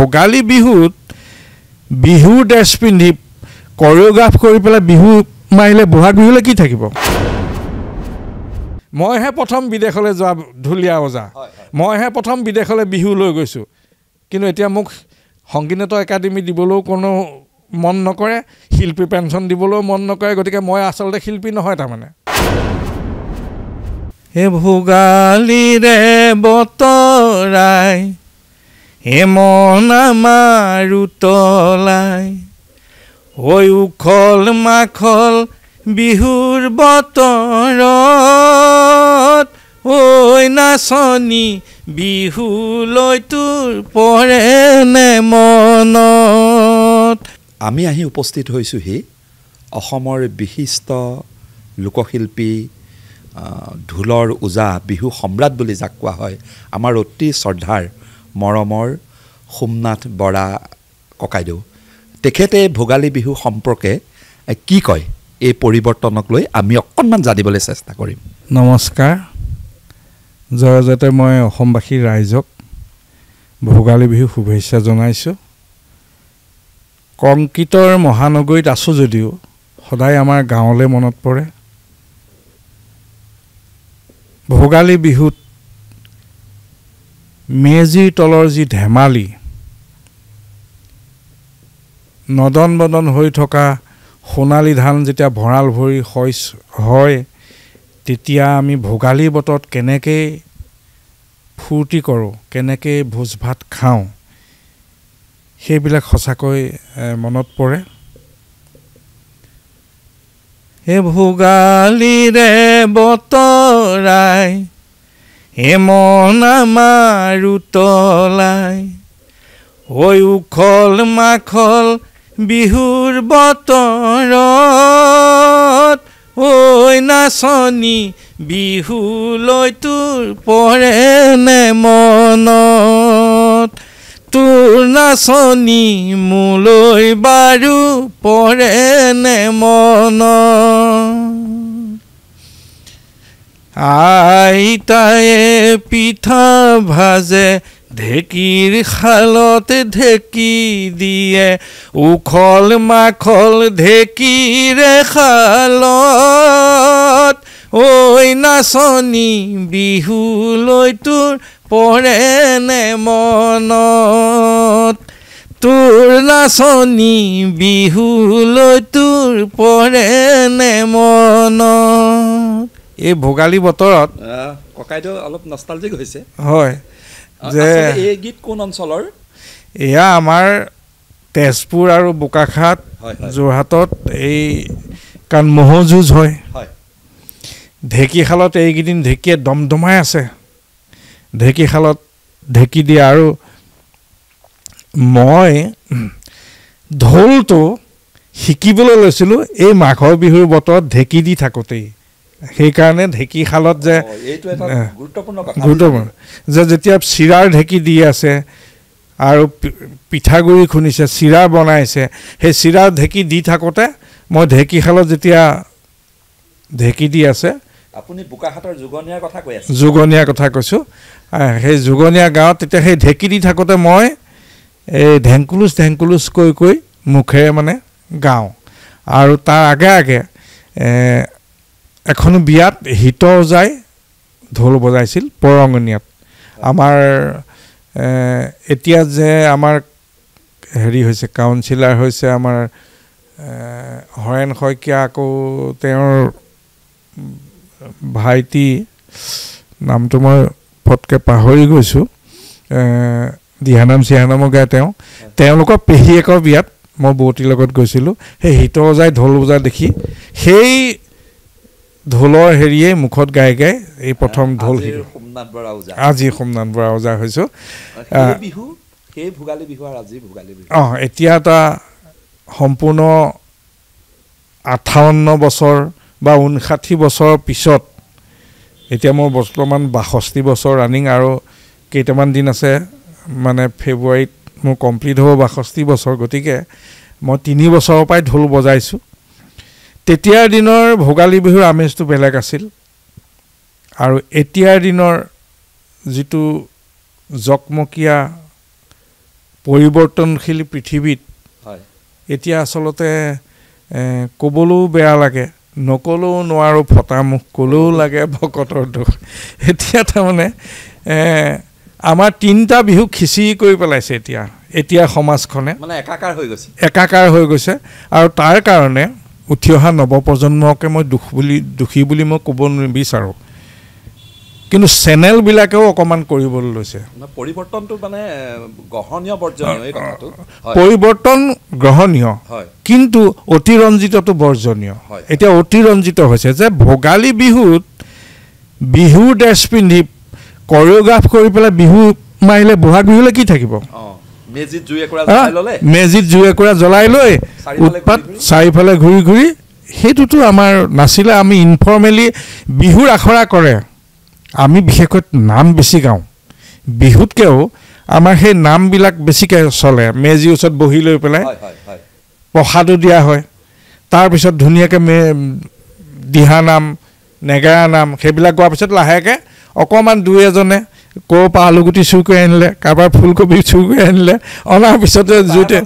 ভোগালী বিহুত বিহু ড্ৰেছ পিন্ধি কৰিঅ'গ্ৰাফ কৰি পেলাই বিহু মাৰিলে বহাগ বিহুলৈ কি থাকিব মইহে প্ৰথম বিদেশলৈ যোৱা ঢুলীয়া ওজা মইহে প্ৰথম বিদেশলৈ বিহু লৈ গৈছোঁ কিন্তু এতিয়া মোক সংগীতনাট্য একাডেমী দিবলৈও কোনো মন নকৰে শিল্পী পেঞ্চন দিবলৈও মন নকৰে গতিকে মই আচলতে শিল্পী নহয় তাৰমানে হে ভোগালীৰে বতৰাই হে মন আমাৰ তলাই ঐ উখল মাখল বিহুৰ বতৰত ঐ নাচনী বিহুলৈ তোৰ পৰে নে মনত আমি আহি উপস্থিত হৈছোঁহি অসমৰ বিশিষ্ট লোকশিল্পী ঢোলৰ ওজা বিহু সম্ৰাট বুলি যাক কোৱা হয় আমাৰ অতি শ্ৰদ্ধাৰ মৰমৰ সোমনাথ বৰা ককাইদেউ তেখেতে ভোগালী বিহু সম্পৰ্কে কি কয় এই পৰিৱৰ্তনক লৈ আমি অকণমান জানিবলৈ চেষ্টা কৰিম নমস্কাৰ জয় জৰিয়তে মই অসমবাসী ৰাইজক ভোগালী বিহু শুভেচ্ছা জনাইছোঁ কংকিতৰ মহানগৰীত আছোঁ যদিও সদায় আমাৰ গাঁৱলৈ মনত পৰে ভোগালী বিহুত মেজিৰ তলৰ যি ধেমালি নদন বদন হৈ থকা সোণালী ধান যেতিয়া ভঁৰাল ভৰি শইচ হয় তেতিয়া আমি ভোগালী বতৰত কেনেকৈ ফূৰ্তি কৰোঁ কেনেকৈ ভোজ ভাত খাওঁ সেইবিলাক সঁচাকৈ মনত পৰে এই ভোগালীৰে বতৰাই হে মন আমাৰ উতলাই হৈ উখল মাখল বিহুৰ বতৰ ঐ নাচনী বিহুলৈ তোৰ পৰে নে মনত তোৰ নাচনী মোলৈ বাৰু পৰে নে মনত আইতায়ে পিঠা ভাজে ঢেকীৰ শালত ঢেকী দিয়ে উখল মাখল ঢেকীৰে শালত ঐ নাচনী বিহুলৈ তোৰ পৰে নে মনত তোৰ নাচনী বিহুলৈ তোৰ পৰে নে মনত এই ভোগালী বতৰত ককাইদেউ অলপ নষ্টালজিক হৈছে হয় যে এই গীত কোন অঞ্চলৰ এয়া আমাৰ তেজপুৰ আৰু বোকাখাত যোৰহাটত এই কাৰণ মহ যুঁজ হয় ঢেঁকীশালত এইকেইদিন ঢেঁকীয়ে দমদমাই আছে ঢেঁকীশালত ঢেঁকী দিয়ে আৰু মই ঢোলটো শিকিবলৈ লৈছিলোঁ এই মাঘৰ বিহুৰ বতৰত ঢেঁকী দি থাকোঁতেই সেইকাৰণে ঢেঁকীশালত যে গুৰুত্বপূৰ্ণ যে যেতিয়া চিৰাৰ ঢেঁকী দি আছে আৰু পিঠাগুড়ি খুন্দিছে চিৰা বনাইছে সেই চিৰা ঢেঁকী দি থাকোঁতে মই ঢেঁকীশালত যেতিয়া ঢেঁকী দি আছে আপুনি বোকাহাটৰ যোগনীয়াৰ কথা কৈ আছে যোগনীয়া কথা কৈছোঁ সেই যোগনীয়া গাঁৱত তেতিয়া সেই ঢেঁকী দি থাকোঁতে মই এই ঢেংকুলুচ ঢেংকুলোচকৈ কৈ মুখেৰে মানে গাওঁ আৰু তাৰ আগে আগে এখন বিয়াত হিত যায় ঢোল বজাইছিল পৰঙনীয়াত আমাৰ এতিয়া যে আমাৰ হেৰি হৈছে কাউঞ্চিলাৰ হৈছে আমাৰ হৰেণ শইকীয়া আকৌ তেওঁৰ ভাইটি নামটো মই ফটকৈ পাহৰি গৈছোঁ দিহানাম চিহানামো গাই তেওঁ তেওঁলোকৰ পেহীয়েকৰ বিয়াত মই বৌতিৰ লগত গৈছিলোঁ সেই হিত বজাই ঢোল বজাই দেখি সেই ঢোলৰ হেৰিয়ে মুখত গাই গাই এই প্ৰথম ঢোল আজি সোমনাথ বৰা ওজা হৈছোঁ অঁ এতিয়া এটা সম্পূৰ্ণ আঠাৱন্ন বছৰ বা ঊনষাঠি বছৰৰ পিছত এতিয়া মোৰ বৰ্তমান বাষষ্ঠি বছৰ ৰাণিং আৰু কেইটামান দিন আছে মানে ফেব্ৰুৱাৰীত মোৰ কমপ্লিট হ'ব বাষষ্ঠি বছৰ গতিকে মই তিনি বছৰৰ পৰাই ঢোল বজাইছোঁ তেতিয়াৰ দিনৰ ভোগালী বিহুৰ আমেজটো বেলেগ আছিল আৰু এতিয়াৰ দিনৰ যিটো জকমকীয়া পৰিৱৰ্তনশীল পৃথিৱীত এতিয়া আচলতে ক'বলৈও বেয়া লাগে নক'লেও নোৱাৰোঁ ফটা মুখ ক'লেও লাগে ভকতৰ দোষ এতিয়া তাৰমানে আমাৰ তিনিটা বিহু খিচি কৰি পেলাইছে এতিয়া এতিয়া সমাজখনে মানে একাকাৰ হৈ গৈছে একাকাৰ হৈ গৈছে আৰু তাৰ কাৰণে উঠি অহা নৱপ্ৰজন্মকে মই দোষ বুলি দোষী বুলি মই ক'ব নিবিচাৰোঁ কিন্তু চেনেলবিলাকেও অকণমান কৰিবলৈ লৈছে পৰিৱৰ্তনটো মানে গ্ৰহণীয় বৰ্জনীয় পৰিৱৰ্তন গ্ৰহণীয় কিন্তু অতিৰঞ্জিতটো বৰ্জনীয় এতিয়া অতিৰঞ্জিত হৈছে যে ভোগালী বিহুত বিহুৰ ড্ৰেছ পিন্ধি কৰিঅ'গ্ৰাফ কৰি পেলাই বিহু মাৰিলে বহাগ বিহুলৈ কি থাকিব মেজিত জুই একুৰা জ্বলাই লৈ উৎপাত চাৰিওফালে ঘূৰি ঘূৰি সেইটোতো আমাৰ নাছিলে আমি ইনফৰ্মেলি বিহুৰ আখৰা কৰে আমি বিশেষকৈ নাম বেছি গাওঁ বিহুতকৈও আমাৰ সেই নামবিলাক বেছিকৈ চলে মেজি ওচৰত বহি লৈ পেলাই প্ৰসাদো দিয়া হয় তাৰপিছত ধুনীয়াকৈ মে দিহানাম নেগেৰা নাম সেইবিলাক গোৱাৰ পিছত লাহেকৈ অকণমান দুই এজনে ক'ৰ পৰা আলুগুটি চুৰ কৰি আনিলে কাৰোবাৰ ফুলকবি চুৰ কৰি আনিলে অনাৰ পিছতে জোতে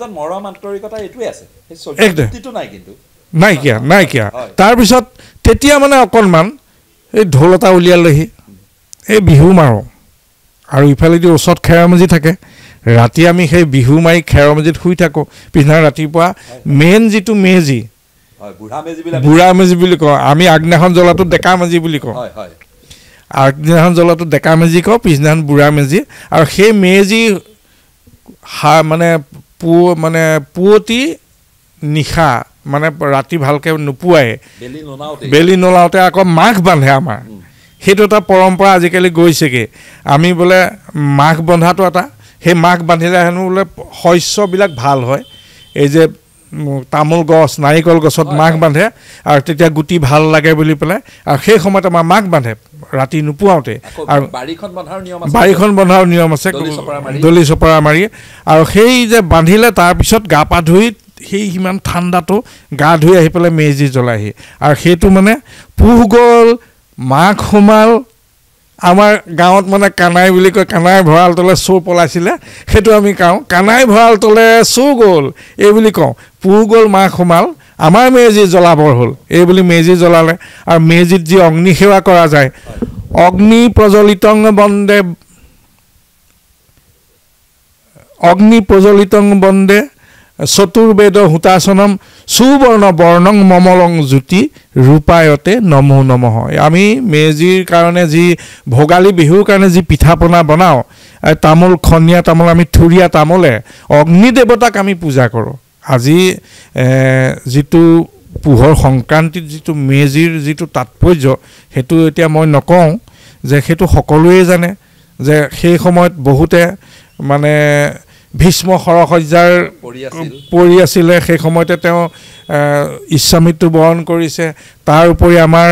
নাইকিয়া নাইকিয়া তাৰপিছত তেতিয়া মানে অকণমান এই ঢোল এটা উলিয়ালেহি এই বিহু মাৰোঁ আৰু ইফালেদি ওচৰত খেৰ মেজি থাকে ৰাতি আমি সেই বিহু মাৰি খেৰ মেজিত শুই থাকোঁ পিছদিনা ৰাতিপুৱা মেইন যিটো মেজি বুঢ়া মেজি বুলি কওঁ আমি আগদিনাখন জ্বলাটো ডেকা মেজি বুলি কওঁ আগদিনাখন জ্বলাটো ডেকা মেজি কওঁ পিছদিনাখন বুঢ়া মেজি আৰু সেই মেজি সা মানে পু মানে পুৱতি নিশা মানে ৰাতি ভালকৈ নোপোৱাই বেলি নলাওঁতে আকৌ মাঘ বান্ধে আমাৰ সেইটো এটা পৰম্পৰা আজিকালি গৈছেগৈ আমি বোলে মাঘ বন্ধাটো এটা সেই মাঘ বান্ধিলে হেনো বোলে শস্যবিলাক ভাল হয় এই যে তামোল গছ নাৰিকল গছত মাঘ বান্ধে আৰু তেতিয়া গুটি ভাল লাগে বুলি পেলাই আৰু সেই সময়ত আমাৰ মাঘ বান্ধে ৰাতি নোপোৱাওঁতে আৰু বাৰীখন বন্ধাৰ নিয়ম আছে দলি চপৰা মাৰি আৰু সেই যে বান্ধিলে তাৰপিছত গা পা ধুই সেই সিমান ঠাণ্ডাটো গা ধুই আহি পেলাই মেজি জ্বলাইহি আৰু সেইটো মানে পুহ গ'ল মাঘ সোমাল আমাৰ গাঁৱত মানে কানাই বুলি কয় কানাই ভঁৰাল তলে চোৰ পলাইছিলে সেইটো আমি কওঁ কানাই ভঁৰাল তলে চোৰ গ'ল এইবুলি কওঁ পুহ গ'ল মাহ সোমাল আমাৰ মেজি জ্বলাবৰ হ'ল এইবুলি মেজি জ্বলালে আৰু মেজিত যি অগ্নিসেৱা কৰা যায় অগ্নি প্ৰজ্বলিতং বন্দে অগ্নি প্ৰজ্বলিতং বন্দে চতুৰ্বেদ সূতাচনম সুবৰ্ণ বৰ্ণং মমলং জ্যোতি ৰূপায়তে নম নম হয় আমি মেজিৰ কাৰণে যি ভোগালী বিহুৰ কাৰণে যি পিঠা পনা বনাওঁ তামোল খনীয়া তামোল আমি থুৰীয়া তামোলে অগ্নিদেৱতাক আমি পূজা কৰোঁ আজি যিটো পোহৰ সংক্ৰান্তিত যিটো মেজিৰ যিটো তাৎপৰ্য সেইটো এতিয়া মই নকওঁ যে সেইটো সকলোৱেই জানে যে সেই সময়ত বহুতে মানে ভীষ্ম সৰসজ্যাৰ পৰি আছিলে সেই সময়তে তেওঁ ইচ্ছামৃত্যু বৰণ কৰিছে তাৰ উপৰি আমাৰ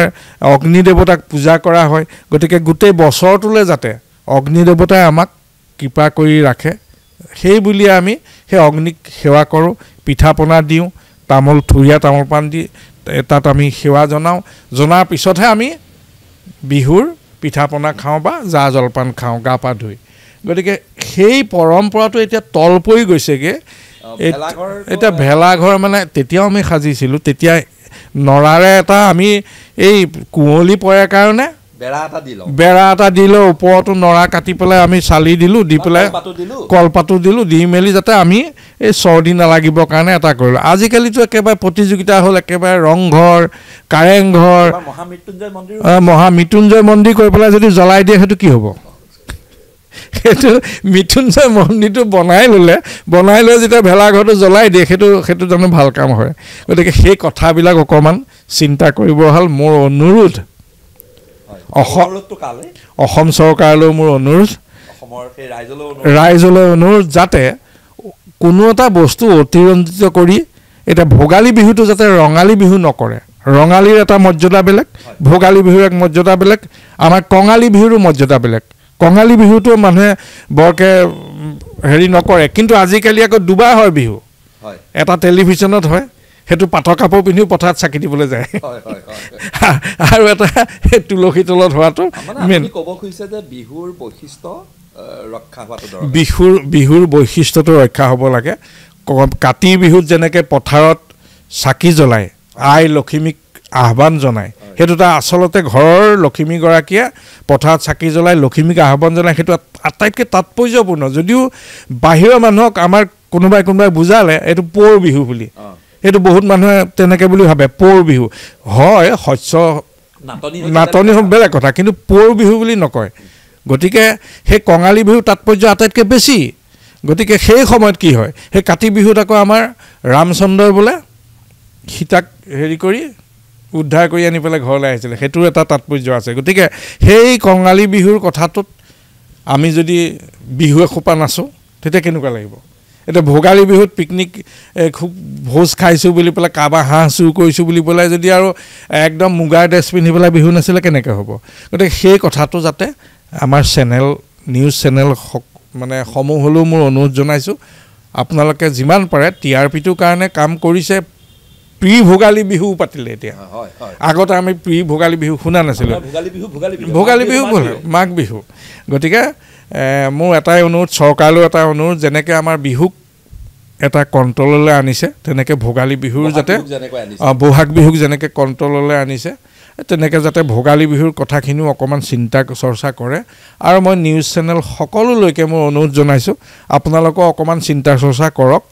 অগ্নিদেৱতাক পূজা কৰা হয় গতিকে গোটেই বছৰটোলৈ যাতে অগ্নিদেৱতাই আমাক কৃপা কৰি ৰাখে সেই বুলিয়ে আমি সেই অগ্নিক সেৱা কৰোঁ পিঠা পনা দিওঁ তামোল থুৰীয়া তামোল পাণ দি তাত আমি সেৱা জনাওঁ জনাৰ পিছতহে আমি বিহুৰ পিঠা পনা খাওঁ বা জা জলপান খাওঁ গা পা ধুই গতিকে সেই পৰম্পৰাটো এতিয়া তল পৰি গৈছেগৈ এতিয়া ভেলাঘৰ মানে তেতিয়াও আমি সাজিছিলোঁ তেতিয়া নৰাৰে এটা আমি এই কুঁৱলী পৰে কাৰণে বেৰা এটা দিলে ওপৰতো নৰা কাটি পেলাই আমি চালি দিলোঁ দি পেলাই কলপাতো দিলোঁ দি মেলি যাতে আমি এই চৰ্দি নালাগিবৰ কাৰণে এটা কৰিলোঁ আজিকালিতো একেবাৰে প্ৰতিযোগিতা হ'ল একেবাৰে ৰংঘৰ কাৰেংঘৰ মহামৃত্যুঞ্জয় মন্দিৰ কৰি পেলাই যদি জ্বলাই দিয়ে সেইটো কি হ'ব সেইটো মৃত্যুঞ্জয় মন্দিৰটো বনাই ল'লে বনাই লৈ যেতিয়া ভেলাঘৰটো জ্বলাই দিয়ে সেইটো সেইটো জানো ভাল কাম হয় গতিকে সেই কথাবিলাক অকণমান চিন্তা কৰিব হ'ল মোৰ অনুৰোধ অসম চৰকাৰলৈ মোৰ অনুৰোধ ৰাইজলৈ অনুৰোধ যাতে কোনো এটা বস্তু অতিৰঞ্জিত কৰি এতিয়া ভোগালী বিহুটো যাতে ৰঙালী বিহু নকৰে ৰঙালীৰ এটা মৰ্যাদা বেলেগ ভোগালী বিহুৰ এক মৰ্যাদা বেলেগ আমাৰ কঙালী বিহুৰো মৰ্যাদা বেলেগ কঙালী বিহুটো মানুহে বৰকৈ হেৰি নকৰে কিন্তু আজিকালি আকৌ দুবাৰ হয় বিহু এটা টেলিভিশ্যনত হয় সেইটো পাটৰ কাপোৰ পিন্ধিও পথাৰত চাকি দিবলৈ যায় আৰু এটা তুলসী তলত হোৱাটো মেইন ক'ব খুজিছে যে বিহুৰ বৈশিষ্ট্য বিহুৰ বিহুৰ বৈশিষ্ট্যটো ৰক্ষা হ'ব লাগে কাতি বিহুত যেনেকৈ পথাৰত চাকি জ্বলায় আই লখিমীক আহ্বান জনায় সেইটো এটা আচলতে ঘৰৰ লখিমীগৰাকীয়ে পথাৰত চাকি জ্বলাই লখিমীক আহ্বান জনায় সেইটো আটাইতকৈ তাৎপৰ্যপূৰ্ণ যদিও বাহিৰৰ মানুহক আমাৰ কোনোবাই কোনোবাই বুজালে এইটো পৌৰ বিহু বুলি সেইটো বহুত মানুহে তেনেকৈ বুলি ভাবে পৌৰ বিহু হয় শস্য নাটনি হওক বেলেগ কথা কিন্তু পৌৰ বিহু বুলি নকয় গতিকে সেই কঙালী বিহুৰ তাৎপৰ্য আটাইতকৈ বেছি গতিকে সেই সময়ত কি হয় সেই কাতি বিহুত আকৌ আমাৰ ৰামচন্দ্ৰই বোলে সীতাক হেৰি কৰি উদ্ধাৰ কৰি আনি পেলাই ঘৰলৈ আহিছিলে সেইটোৰ এটা তাৎপৰ্য আছে গতিকে সেই কঙালী বিহুৰ কথাটোত আমি যদি বিহু এসোপা নাচোঁ তেতিয়া কেনেকুৱা লাগিব এতিয়া ভোগালী বিহুত পিকনিক খুব ভোজ খাইছোঁ বুলি পেলাই কাৰোবাৰ হাঁহ চুৰ কৰিছোঁ বুলি পেলাই যদি আৰু একদম মুগাৰ ড্ৰেছ পিন্ধি পেলাই বিহু নাছিলে কেনেকৈ হ'ব গতিকে সেই কথাটো যাতে আমাৰ চেনেল নিউজ চেনেল মানে সমূহ হ'লেও মোৰ অনুৰোধ জনাইছোঁ আপোনালোকে যিমান পাৰে টি আৰ পিটোৰ কাৰণে কাম কৰিছে প্ৰি ভোগালী বিহু পাতিলে এতিয়া আগতে আমি প্ৰি ভোগালী বিহু শুনা নাছিলোঁ ভোগালী বিহু ভোগালী বিহু মাঘ বিহু গতিকে মোৰ এটাই অনুৰোধ চৰকাৰলৈ এটাই অনুৰোধ যেনেকৈ আমাৰ বিহুক এটা কণ্ট্ৰললৈ আনিছে তেনেকৈ ভোগালী বিহুৰ যাতে বহাগ বিহুক যেনেকৈ কণ্ট্ৰললৈ আনিছে তেনেকৈ যাতে ভোগালী বিহুৰ কথাখিনিও অকণমান চিন্তা চৰ্চা কৰে আৰু মই নিউজ চেনেল সকলোলৈকে মই অনুৰোধ জনাইছোঁ আপোনালোকৰ অকণমান চিন্তা চৰ্চা কৰক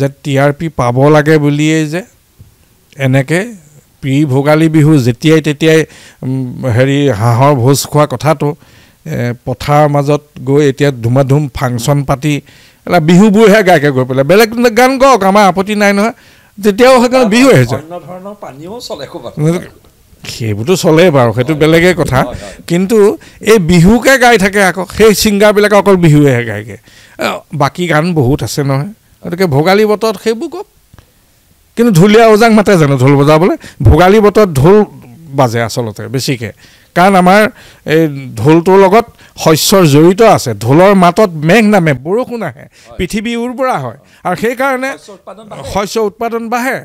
যে টি আৰ পি পাব লাগে বুলিয়েই যে এনেকৈ প্ৰি ভোগালী বিহু যেতিয়াই তেতিয়াই হেৰি হাঁহৰ ভোজ খোৱা কথাটো পথাৰৰ মাজত গৈ এতিয়া ধুমাধুম ফাংচন পাতি এটা বিহুবোৰহে গাইকে গৈ পেলাই বেলেগ গান গাওক আমাৰ আপত্তি নাই নহয় তেতিয়াও সেইকাৰণে বিহু আহিছে সেইবোৰতো চলে বাৰু সেইটো বেলেগে কথা কিন্তু এই বিহুকে গাই থাকে আকৌ সেই ছিংগাৰবিলাকে অকল বিহুৱেহে গায়গৈ বাকী গান বহুত আছে নহয় গতিকে ভোগালী বতৰত সেইবোৰ কওক কিন্তু ঢুলীয়া ওজাং মাতে জানো ঢোল বজাবলৈ ভোগালী বতৰত ঢোল বাজে আচলতে বেছিকৈ কাৰণ আমাৰ এই ঢোলটোৰ লগত শস্যৰ জড়িত আছে ঢোলৰ মাতত মেঘ নামে বৰষুণ আহে পৃথিৱী উৰ্বৰা হয় আৰু সেইকাৰণে শস্য উৎপাদন বাঢ়ে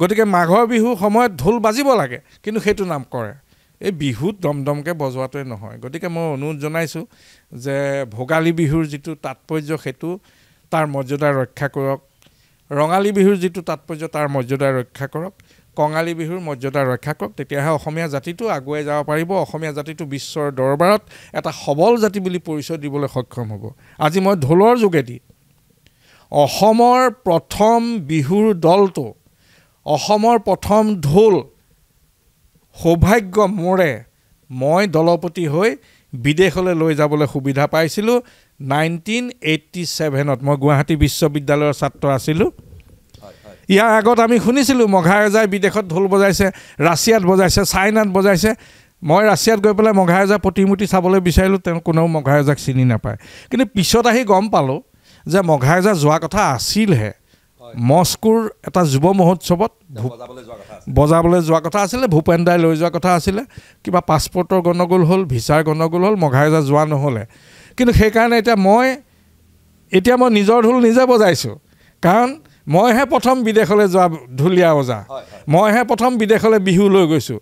গতিকে মাঘৰ বিহুৰ সময়ত ঢোল বাজিব লাগে কিন্তু সেইটো নাম কৰে এই বিহুত দমদমকৈ বজোৱাটোৱে নহয় গতিকে মই অনুৰোধ জনাইছোঁ যে ভোগালী বিহুৰ যিটো তাৎপৰ্য সেইটো তাৰ মৰ্যাদা ৰক্ষা কৰক ৰঙালী বিহুৰ যিটো তাৎপৰ্য তাৰ মৰ্যাদা ৰক্ষা কৰক কঙালী বিহুৰ মৰ্যাদা ৰক্ষা কৰক তেতিয়াহে অসমীয়া জাতিটো আগুৱাই যাব পাৰিব অসমীয়া জাতিটো বিশ্বৰ দৰবাৰত এটা সবল জাতি বুলি পৰিচয় দিবলৈ সক্ষম হ'ব আজি মই ঢোলৰ যোগেদি অসমৰ প্ৰথম বিহুৰ দলটো অসমৰ প্ৰথম ঢোল সৌভাগ্য মোৰে মই দলপতি হৈ বিদেশলৈ লৈ যাবলৈ সুবিধা পাইছিলোঁ নাইনটিন এইটি ছেভেনত মই গুৱাহাটী বিশ্ববিদ্যালয়ৰ ছাত্ৰ আছিলোঁ ইয়াৰ আগত আমি শুনিছিলোঁ মঘা ৰজাই বিদেশত ঢোল বজাইছে ৰাছিয়াত বজাইছে চাইনাত বজাইছে মই ৰাছিয়াত গৈ পেলাই মঘা ৰজাৰ প্ৰতিমূৰ্তি চাবলৈ বিচাৰিলোঁ তেওঁ কোনেও মঘা ৰজাক চিনি নাপায় কিন্তু পিছত আহি গম পালোঁ যে মঘা ৰজা যোৱা কথা আছিলহে মস্কোৰ এটা যুৱ মহোৎসৱত বজাবলৈ যোৱা কথা আছিলে ভূপেন দাই লৈ যোৱা কথা আছিলে কিবা পাছপৰ্টৰ গণ্ডগোল হ'ল ভিছাৰ গণ্ডগোল হ'ল মঘা ৰজা যোৱা নহ'লে কিন্তু সেইকাৰণে এতিয়া মই এতিয়া মই নিজৰ ঢোল নিজে বজাইছোঁ কাৰণ মইহে প্ৰথম বিদেশলৈ যোৱা ঢুলীয়া ওজা মইহে প্ৰথম বিদেশলৈ বিহু লৈ গৈছোঁ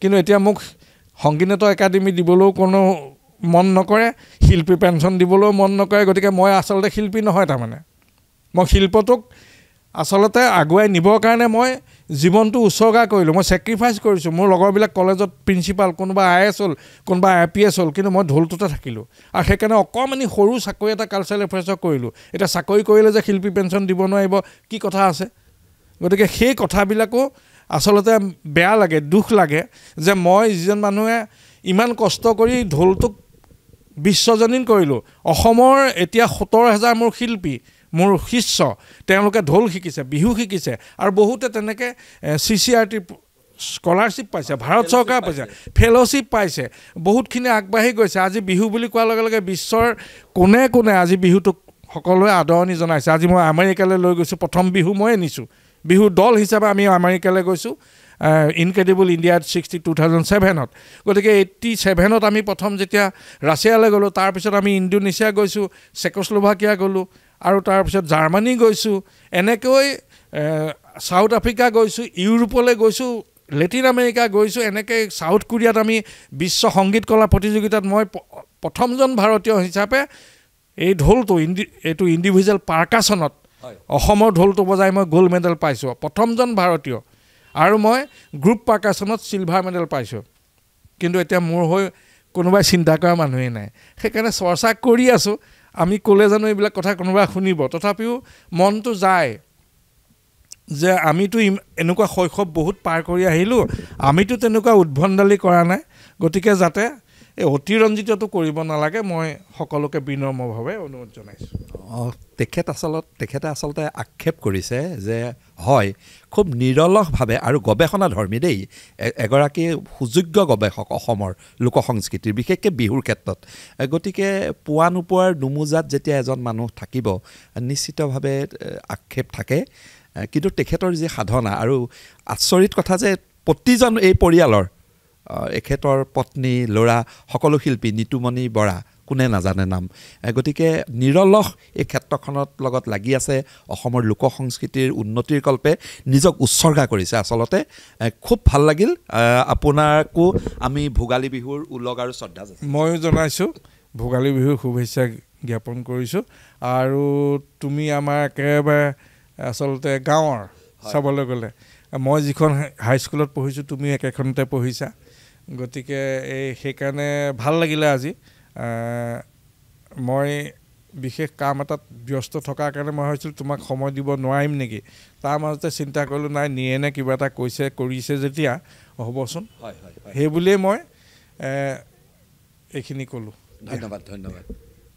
কিন্তু এতিয়া মোক সংগীতনাট্য একাডেমী দিবলৈও কোনো মন নকৰে শিল্পী পেঞ্চন দিবলৈও মন নকৰে গতিকে মই আচলতে শিল্পী নহয় তাৰমানে মই শিল্পটোক আচলতে আগুৱাই নিবৰ কাৰণে মই জীৱনটো উচৰ্গা কৰিলোঁ মই ছেক্ৰিফাইচ কৰিছোঁ মোৰ লগৰবিলাক কলেজত প্ৰিন্সিপাল কোনোবা আই এছ হ'ল কোনোবা আই পি এছ হ'ল কিন্তু মই ঢোলটোতে থাকিলোঁ আৰু সেইকাৰণে অকণমানি সৰু চাকৰি এটা কালচাৰেল এফেয়াৰ্ছক কৰিলোঁ এতিয়া চাকৰি কৰিলে যে শিল্পী পেঞ্চন দিব নোৱাৰিব কি কথা আছে গতিকে সেই কথাবিলাকো আচলতে বেয়া লাগে দুখ লাগে যে মই যিজন মানুহে ইমান কষ্ট কৰি ঢোলটোক বিশ্বজনীন কৰিলোঁ অসমৰ এতিয়া সোতৰ হেজাৰ মোৰ শিল্পী মোৰ শিষ্য তেওঁলোকে ঢোল শিকিছে বিহু শিকিছে আৰু বহুতে তেনেকৈ C C R T scholarship পাইছে ভাৰত চৰকাৰ পাইছে ফেল'শ্বিপ পাইছে বহুতখিনি আগবাঢ়ি গৈছে আজি বিহু বুলি কোৱাৰ লগে লগে বিশ্বৰ কোনে কোনে আজি বিহুটোক সকলোৱে আদৰণি জনাইছে আজি মই আমেৰিকালৈ লৈ গৈছোঁ প্ৰথম বিহু ময়ে নিছোঁ বিহু দল হিচাপে আমি আমেৰিকালৈ গৈছোঁ incredible India sixty two thousand ছেভেনত গতিকে এইটি ছেভেনত আমি প্ৰথম যেতিয়া ৰাছিয়ালৈ গ'লোঁ তাৰপিছত আমি ইণ্ডোনেছিয়া গৈছোঁ চেকছলোভাকিয়া গ'লোঁ আৰু তাৰপিছত জাৰ্মানী গৈছোঁ এনেকৈ ছাউথ আফ্ৰিকা গৈছোঁ ইউৰোপলৈ গৈছোঁ লেটিন আমেৰিকা গৈছোঁ এনেকৈ ছাউথ কোৰিয়াত আমি বিশ্ব সংগীত কলা প্ৰতিযোগিতাত মই প্ৰথমজন ভাৰতীয় হিচাপে এই ঢোলটো ইণ্ডি এইটো ইণ্ডিভিজুৱেল পাৰ্কাশ্যনত অসমৰ ঢোলটো বজাই মই গ'ল্ড মেডেল পাইছোঁ প্ৰথমজন ভাৰতীয় আৰু মই গ্ৰুপ পাৰ্কাশ্যনত ছিলভাৰ মেডেল পাইছোঁ কিন্তু এতিয়া মোৰ হৈ কোনোবাই চিন্তা কৰা মানুহেই নাই সেইকাৰণে চৰ্চা কৰি আছোঁ আমি ক'লে জানো এইবিলাক কথা কোনোবা শুনিব তথাপিও মনটো যায় যে আমিতো এনেকুৱা শৈশৱ বহুত পাৰ কৰি আহিলোঁ আমিতো তেনেকুৱা উদ্ভণ্ডালি কৰা নাই গতিকে যাতে এই অতিৰঞ্জিতটো কৰিব নালাগে মই সকলোকে বিনম্ৰভাৱে অনুৰোধ জনাইছোঁ তেখেত আচলত তেখেতে আচলতে আক্ষেপ কৰিছে যে হয় খুব নিৰলসভাৱে আৰু গৱেষণাধৰ্মী দেই এগৰাকী সুযোগ্য গৱেষক অসমৰ লোক সংস্কৃতিৰ বিশেষকৈ বিহুৰ ক্ষেত্ৰত গতিকে পোৱা নোপোৱাৰ দুমোজাত যেতিয়া এজন মানুহ থাকিব নিশ্চিতভাৱে আক্ষেপ থাকে কিন্তু তেখেতৰ যি সাধনা আৰু আচৰিত কথা যে প্ৰতিজন এই পৰিয়ালৰ এখেতৰ পত্নী ল'ৰা সকলো শিল্পী নিতুমণি বৰা কোনে নাজানে নাম গতিকে নিৰলস এই ক্ষেত্ৰখনত লগত লাগি আছে অসমৰ লোক সংস্কৃতিৰ উন্নতিৰ কল্পে নিজক উৎসৰ্গা কৰিছে আচলতে খুব ভাল লাগিল আপোনাকো আমি ভোগালী বিহুৰ উলগ আৰু শ্ৰদ্ধা ময়ো জনাইছোঁ ভোগালী বিহুৰ শুভেচ্ছা জ্ঞাপন কৰিছোঁ আৰু তুমি আমাৰ একেবাৰে আচলতে গাঁৱৰ চাবলৈ গ'লে মই যিখন হাইস্কুলত পঢ়িছোঁ তুমি একেখনতে পঢ়িছা গতিকে এই সেইকাৰণে ভাল লাগিলে আজি মই বিশেষ কাম এটাত ব্যস্ত থকাৰ কাৰণে মই ভাবিছিলোঁ তোমাক সময় দিব নোৱাৰিম নেকি তাৰ মাজতে চিন্তা কৰিলোঁ নাই নিয়ে নে কিবা এটা কৈছে কৰিছে যেতিয়া হ'বচোন হয় হয় সেইবুলিয়েই মই এইখিনি ক'লোঁ ধন্যবাদ ধন্যবাদ